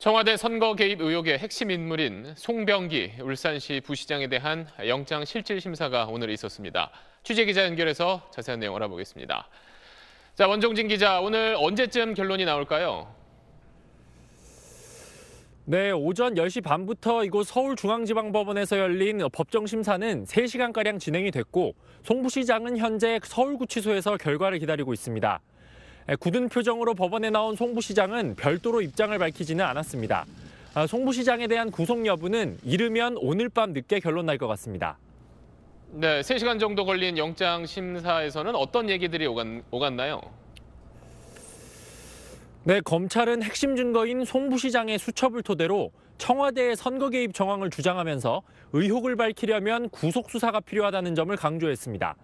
청와대 선거 개입 의혹의 핵심 인물인 송병기 울산시 부시장에 대한 영장 실질 심사가 오늘 있었습니다. 취재 기자 연결해서 자세한 내용 알아보겠습니다. 자, 원종진 기자, 오늘 언제쯤 결론이 나올까요? 네, 오전 10시 반부터 이곳 서울중앙지방법원에서 열린 법정심사는 3시간가량 진행이 됐고, 송 부시장은 현재 서울구치소에서 결과를 기다리고 있습니다. 예, 굳은 표정으로 법원에 나온 송부시장은 별도로 입장을 밝히지는 않았습니다. 아, 송부시장에 대한 구속 여부는 이르면 오늘 밤 늦게 결론 날 것 같습니다. 네, 3시간 정도 걸린 영장 심사에서는 어떤 얘기들이 오간, 오갔나요? 네, 검찰은 핵심 증거인 송부시장의 수첩을 토대로 청와대의 선거 개입 정황을 주장하면서 의혹을 밝히려면 구속 수사가 필요하다는 점을 강조했습니다.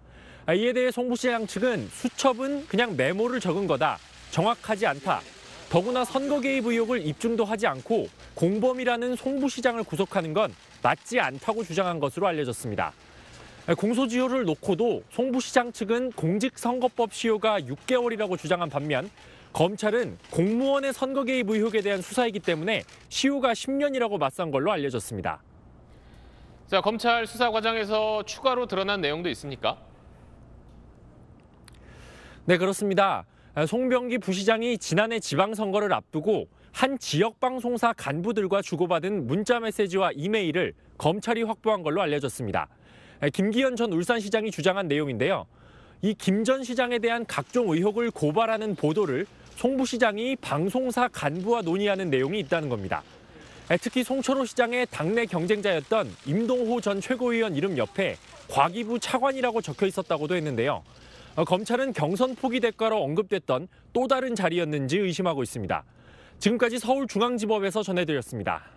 아, 이에 대해 송부시장 측은 수첩은 그냥 메모를 적은 거다. 정확하지 않다. 더구나 선거 개입 의혹을 입증도 하지 않고 공범이라는 송부시장을 구속하는 건 맞지 않다고 주장한 것으로 알려졌습니다. 아, 공소지효를 놓고도 송부시장 측은 공직선거법 시효가 6개월이라고 주장한 반면 검찰은 공무원의 선거 개입 의혹에 대한 수사이기 때문에 시효가 10년이라고 맞선 걸로 알려졌습니다. 자, 검찰 수사 과정에서 추가로 드러난 내용도 있습니까? 네, 그렇습니다. 아, 송병기 부시장이 지난해 지방선거를 앞두고 한 지역 방송사 간부들과 주고받은 문자 메시지와 이메일을 검찰이 확보한 걸로 알려졌습니다. 아, 김기현 전 울산시장이 주장한 내용인데요. 이 김 전 시장에 대한 각종 의혹을 고발하는 보도를 송 부시장이 방송사 간부와 논의하는 내용이 있다는 겁니다. 아, 특히 송철호 시장의 당내 경쟁자였던 임동호 전 최고위원 이름 옆에 과기부 차관이라고 적혀 있었다고도 했는데요. 어, 검찰은 경선 포기 대가로 언급됐던 또 다른 자리였는지 의심하고 있습니다. 지금까지 서울중앙지법에서 전해드렸습니다.